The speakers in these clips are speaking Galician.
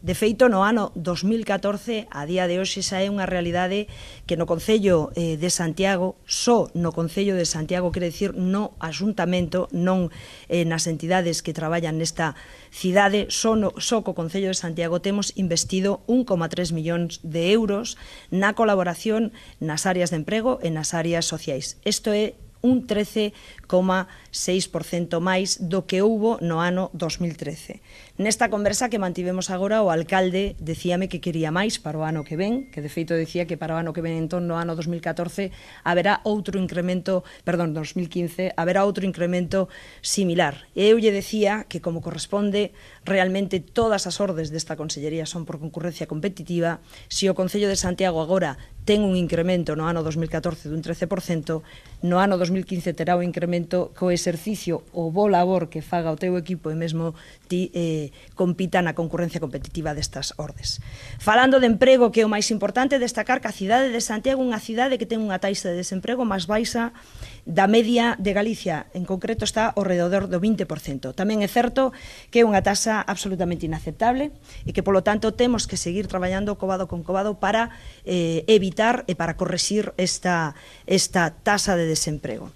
De feito, no ano 2014, a día de hoxe xa é unha realidade que no Concello eh, de Santiago, só no Concello de Santiago, quere dicir, no asuntamento, non eh, nas entidades que traballan nesta cidade, só, no, só co Concello de Santiago temos investido 1,3 millóns de euros na colaboración nas áreas de emprego e nas áreas sociais. Isto é un 13,6% máis do que houbo no ano 2013. Nesta conversa que mantivemos agora, o alcalde decíame que quería máis para o ano que ven, que de feito decía que para o ano que ven, entón, no ano 2014, haberá outro incremento, perdón, 2015, haberá outro incremento similar. E eu lle decía que, como corresponde, realmente todas as ordes desta Consellería son por concurrencia competitiva, se si o Concello de Santiago agora ten un incremento no ano 2014 dun 13%, no ano 2015 terá un incremento co exercicio ou bo labor que faga o teu equipo e mesmo ti eh, compita na concurrencia competitiva destas ordes. Falando de emprego, que é o máis importante, destacar que a cidade de Santiago é unha cidade que ten unha taxa de desemprego máis baixa da media de Galicia, en concreto está ao redor do 20%. Tamén é certo que é unha taxa absolutamente inaceptable e que, polo tanto, temos que seguir traballando cobado con cobado para eh, evitar evitar e eh, para corresir esta, esta tasa de desemprego.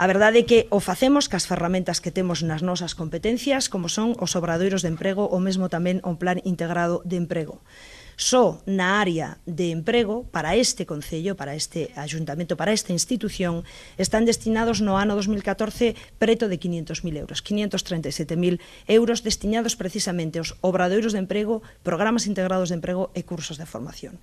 A verdade é que o facemos cas ferramentas que temos nas nosas competencias, como son os obradoiros de emprego ou mesmo tamén o plan integrado de emprego. Só na área de emprego, para este Concello, para este Ayuntamento, para esta institución, están destinados no ano 2014 preto de 500.000 euros, 537.000 euros destinados precisamente aos obradoiros de emprego, programas integrados de emprego e cursos de formación.